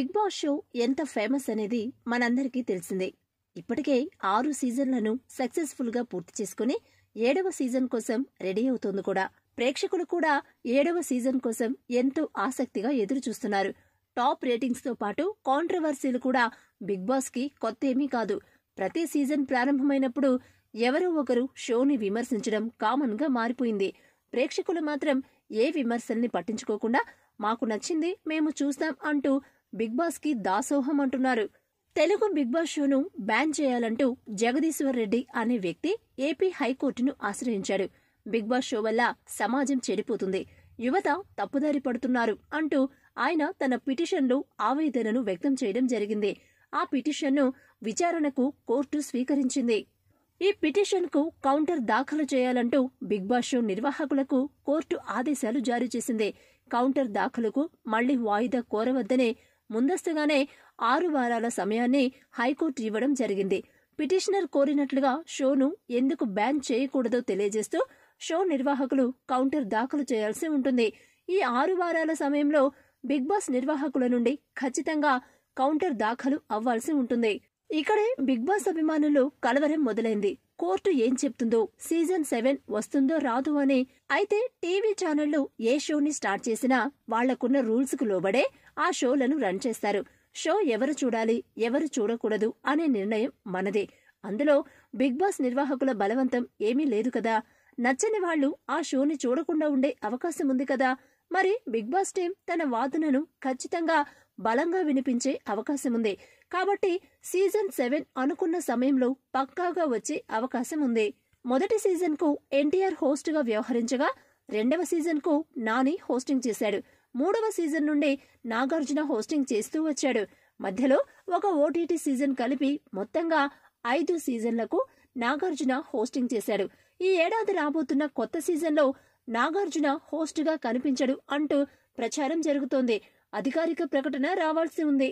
big Boss show ఎంత famous అనేది మనందరికీ తెలిసిందే ఇప్పటికే ఆరు సీజన్లను సక్సెస్ఫుల్ గా పూర్తి చేసుకుని ఏడవ సీజన్ కోసం రెడీ అవుతోంది కూడా ప్రేక్షకులు కూడా ఏడవ సీజన్ కోసం ఎంతో ఆసక్తిగా ఎదురు చూస్తున్నారు టాప్ రేటింగ్స్ తో పాటు కాంట్రవర్సీలు కూడా బిగ్ బాస్ కి కొత్త ఏమీ కాదు ప్రతి సీజన్ ప్రారంభమైనప్పుడు ఎవరో ఒకరు షోని విమర్శించడం కామన్ గా మారిపోయింది ప్రేక్షకులు మాత్రం ఏ విమర్శల్ని పట్టించుకోకుండా మాకు నచ్చింది మేము చూస్తాం అంటూ బిగ్ బాస్కి దాసోహం అంటున్నారు తెలుగు బిగ్ బాస్ షోను బ్యాన్ చేయాలంటూ జగదీశ్వర్ రెడ్డి అనే వ్యక్తి ఏపీ హైకోర్టును ఆశ్రయించాడు బిగ్ బాస్ షో వల్ల సమాజం చెడిపోతుంది యువత తప్పుదారి పడుతున్నారు అంటూ ఆయన తన పిటిషన్లో ఆవేదనను వ్యక్తం చేయడం జరిగింది ఆ పిటిషన్ను విచారణకు కోర్టు స్వీకరించింది ఈ పిటిషన్కు కౌంటర్ దాఖలు చేయాలంటూ బిగ్ బాస్ షో నిర్వాహకులకు కోర్టు ఆదేశాలు జారీ చేసింది కౌంటర్ దాఖలుకు మళ్లీ వాయిదా కోరవద్దనే ముందస్తుగానే ఆరు వారాల సమయాన్ని హైకోర్టు ఇవ్వడం జరిగింది పిటిషనర్ కోరినట్లుగా షోను ఎందుకు బ్యాన్ చేయకూడదో తెలియజేస్తూ షో నిర్వాహకులు కౌంటర్ దాఖలు చేయాల్సి ఉంటుంది ఈ ఆరు వారాల సమయంలో బిగ్ బాస్ నిర్వాహకుల నుండి ఖచ్చితంగా కౌంటర్ దాఖలు అవ్వాల్సి ఉంటుంది ఇక్కడే బిగ్ బాస్ అభిమానులు కలవరం మొదలైంది కోర్టు ఏం చెప్తుందో సీజన్ సెవెన్ వస్తుందో రాదు అని అయితే టీవీ ఛానళ్లు ఏ షోని స్టార్ట్ చేసినా వాళ్లకున్న రూల్స్ కు లోబడే ఆ షోలను రన్ చేస్తారు షో ఎవరు చూడాలి ఎవరు చూడకూడదు అనే నిర్ణయం మనదే అందులో బిగ్ బాస్ నిర్వాహకుల బలవంతం ఏమీ లేదు కదా నచ్చని వాళ్లు ఆ షోని చూడకుండా ఉండే అవకాశం ఉంది కదా మరి బిగ్ బాస్ టీం తన వాదనను ఖచ్చితంగా బలంగా వినిపించే అవకాశం ఉంది కాబట్టి సీజన్ సెవెన్ అనుకున్న సమయంలో పక్కాగా వచ్చే అవకాశం ఉంది మొదటి సీజన్కు ఎన్టీఆర్ హోస్ట్గా వ్యవహరించగా రెండవ సీజన్కు నాని హోస్టింగ్ చేశాడు మూడవ సీజన్ నుండి నాగార్జున హోస్టింగ్ చేస్తూ వచ్చాడు మధ్యలో ఒక ఓటీటీ సీజన్ కలిపి మొత్తంగా ఐదు సీజన్లకు నాగార్జున హోస్టింగ్ చేశాడు ఈ ఏడాది రాబోతున్న కొత్త సీజన్లో నాగార్జున హోస్ట్గా కనిపించడు అంటూ ప్రచారం జరుగుతోంది అధికారిక ప్రకటన రావాల్సి ఉంది